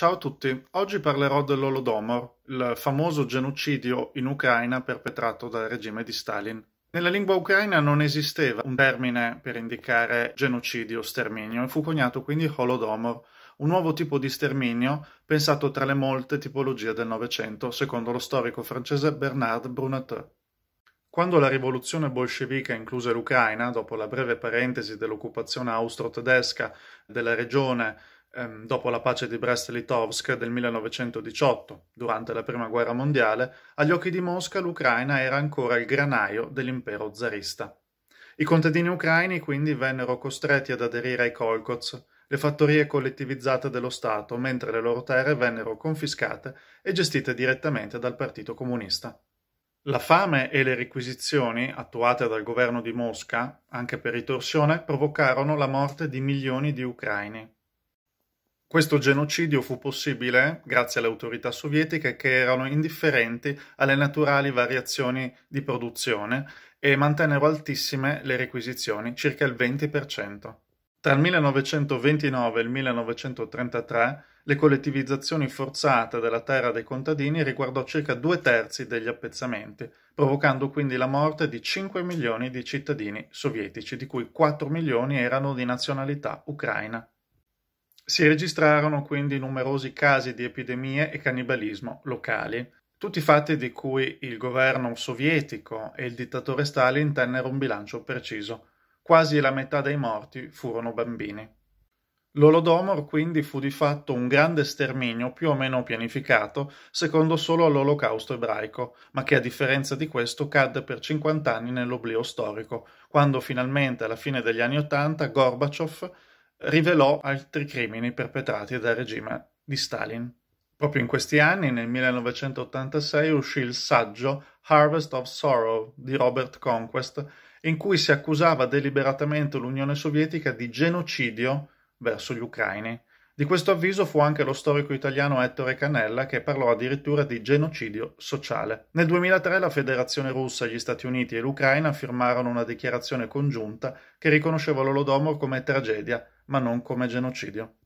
Ciao a tutti, oggi parlerò dell'Holodomor, il famoso genocidio in Ucraina perpetrato dal regime di Stalin. Nella lingua ucraina non esisteva un termine per indicare genocidio o sterminio e fu coniato quindi Holodomor, un nuovo tipo di sterminio pensato tra le molte tipologie del Novecento, secondo lo storico francese Bernard Brunateur. Quando la rivoluzione bolscevica incluse l'Ucraina, dopo la breve parentesi dell'occupazione austro-tedesca della regione ehm, dopo la pace di Brest-Litovsk del 1918, durante la Prima Guerra Mondiale, agli occhi di Mosca l'Ucraina era ancora il granaio dell'impero zarista. I contadini ucraini quindi vennero costretti ad aderire ai kolkhoz, le fattorie collettivizzate dello Stato, mentre le loro terre vennero confiscate e gestite direttamente dal Partito Comunista. La fame e le requisizioni attuate dal governo di Mosca, anche per ritorsione, provocarono la morte di milioni di ucraini. Questo genocidio fu possibile grazie alle autorità sovietiche che erano indifferenti alle naturali variazioni di produzione e mantennero altissime le requisizioni, circa il 20%. Tra il 1929 e il 1933 le collettivizzazioni forzate della terra dei contadini riguardò circa due terzi degli appezzamenti, provocando quindi la morte di 5 milioni di cittadini sovietici, di cui 4 milioni erano di nazionalità ucraina. Si registrarono quindi numerosi casi di epidemie e cannibalismo locali, tutti fatti di cui il governo sovietico e il dittatore Stalin tennero un bilancio preciso. Quasi la metà dei morti furono bambini. L'Olodomor quindi fu di fatto un grande sterminio più o meno pianificato, secondo solo all'olocausto ebraico, ma che a differenza di questo cadde per 50 anni nell'oblio storico, quando finalmente alla fine degli anni Ottanta Gorbaciov rivelò altri crimini perpetrati dal regime di Stalin. Proprio in questi anni, nel 1986, uscì il saggio Harvest of Sorrow di Robert Conquest, in cui si accusava deliberatamente l'Unione Sovietica di genocidio verso gli ucraini di questo avviso fu anche lo storico italiano Ettore Canella che parlò addirittura di genocidio sociale. Nel 2003 la Federazione Russa, gli Stati Uniti e l'Ucraina firmarono una dichiarazione congiunta che riconosceva l'Olodomor come tragedia, ma non come genocidio.